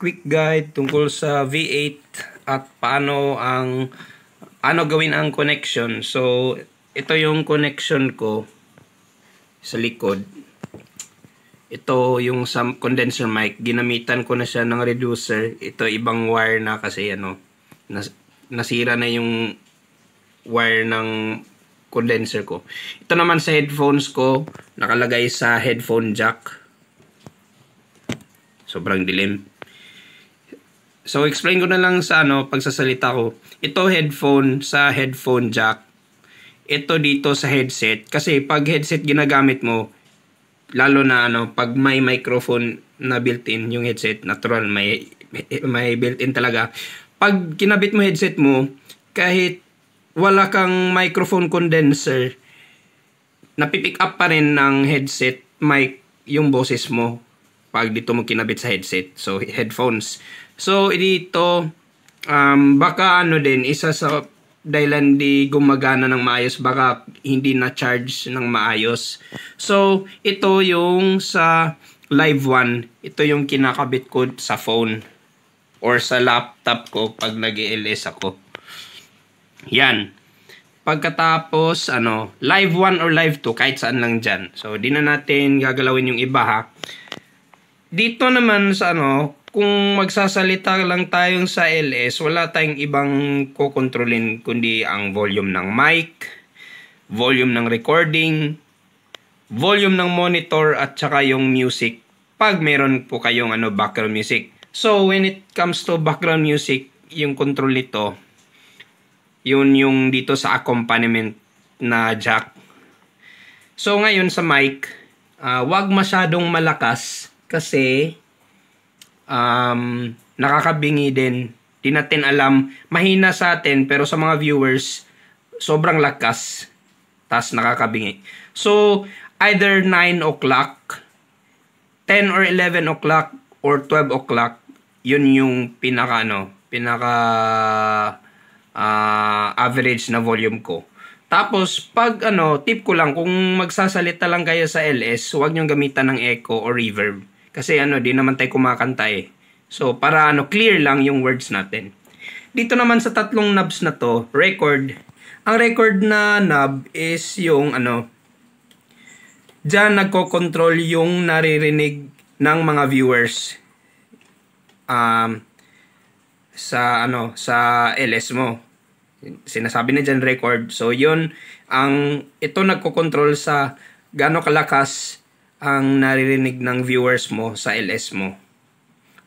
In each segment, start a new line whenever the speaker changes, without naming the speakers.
quick guide tungkol sa V8 at paano ang ano gawin ang connection. So ito yung connection ko sa likod. Ito yung sa condenser mic, ginamitan ko na siya ng reducer. Ito ibang wire na kasi ano nas nasira na yung wire ng condenser ko. Ito naman sa headphones ko, nakalagay sa headphone jack. Sobrang dilim. So, explain ko na lang sa ano, pagsasalita ko. Ito headphone sa headphone jack. Ito dito sa headset. Kasi pag headset ginagamit mo, lalo na ano, pag may microphone na built-in yung headset, natural, may, may built-in talaga. Pag kinabit mo headset mo, kahit wala kang microphone condenser, napipick up pa rin ng headset mic yung boses mo pag dito mo kinabit sa headset. So, headphones. So, dito, um, baka ano din, isa sa dahilan di gumagana ng maayos, baka hindi na-charge ng maayos. So, ito yung sa Live One, ito yung kinakabit ko sa phone or sa laptop ko pag nag ls ako. Yan. Pagkatapos, ano, Live 1 or Live 2, kahit saan lang dyan. So, di na natin gagalawin yung iba ha. Dito naman sa ano, kung magsasalita lang tayong sa LS, wala tayong ibang kukontrolin kundi ang volume ng mic, volume ng recording, volume ng monitor at saka yung music pag meron po kayong ano background music. So when it comes to background music, yung control nito yun yung dito sa accompaniment na jack. So ngayon sa mic, uh, wag masyadong malakas kasi um, nakakabingi din. Di natin alam. Mahina sa atin pero sa mga viewers, sobrang lakas. Tapos nakakabingi. So, either 9 o'clock, 10 or 11 o'clock, or 12 o'clock, yun yung pinaka ano, pinaka uh, average na volume ko. Tapos, pag ano, tip ko lang, kung magsasalita lang kayo sa LS, huwag niyong gamitan ng echo or reverb. Kasi ano, di naman tayo kumakanta eh. So, para ano, clear lang yung words natin. Dito naman sa tatlong knobs na to, record. Ang record na knob is yung ano, dyan nagko-control yung naririnig ng mga viewers um, sa ano sa LS mo sinasabi na dyan record so yun ang ito nagko-control sa gaano kalakas ang naririnig ng viewers mo sa LS mo.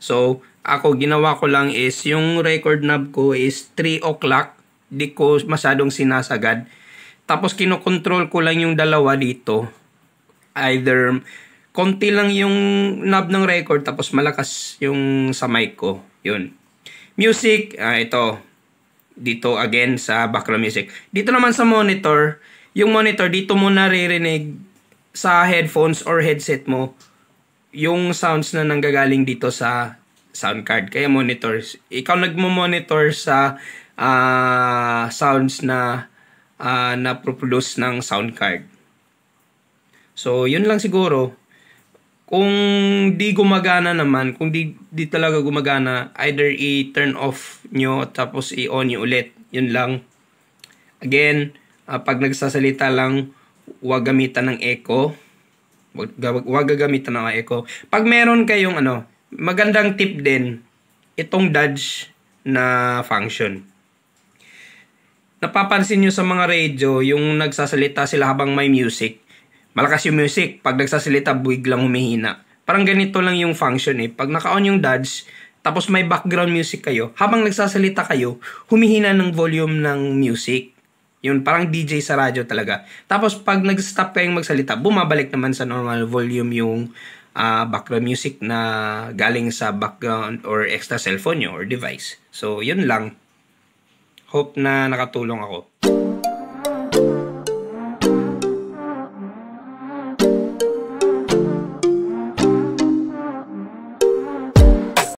So, ako ginawa ko lang is yung record knob ko is 3 o'clock. Di ko masyadong sinasagad. Tapos kinokontrol ko lang yung dalawa dito. Either konti lang yung knob ng record tapos malakas yung sa mic ko. Yun. Music, ah, ito. Dito again sa background music. Dito naman sa monitor, yung monitor dito mo naririnig sa headphones or headset mo yung sounds na nanggagaling dito sa sound card. Kaya monitors Ikaw nagmo-monitor sa uh, sounds na uh, ah, na-produce ng sound card. So, yun lang siguro. Kung di gumagana naman, kung di, di talaga gumagana, either i-turn off nyo tapos i-on nyo ulit. Yun lang. Again, uh, pag nagsasalita lang, huwag gamitan ng echo. Huwag, gagamitan ng echo. Pag meron kayong ano, magandang tip din, itong dodge na function. Napapansin nyo sa mga radio, yung nagsasalita sila habang may music, malakas yung music. Pag nagsasalita, biglang humihina. Parang ganito lang yung function eh. Pag naka-on yung dodge, tapos may background music kayo, habang nagsasalita kayo, humihina ng volume ng music. Yun, parang DJ sa radyo talaga. Tapos pag nag-stop kayong magsalita, bumabalik naman sa normal volume yung uh, background music na galing sa background or extra cellphone nyo or device. So, yun lang. Hope na nakatulong ako.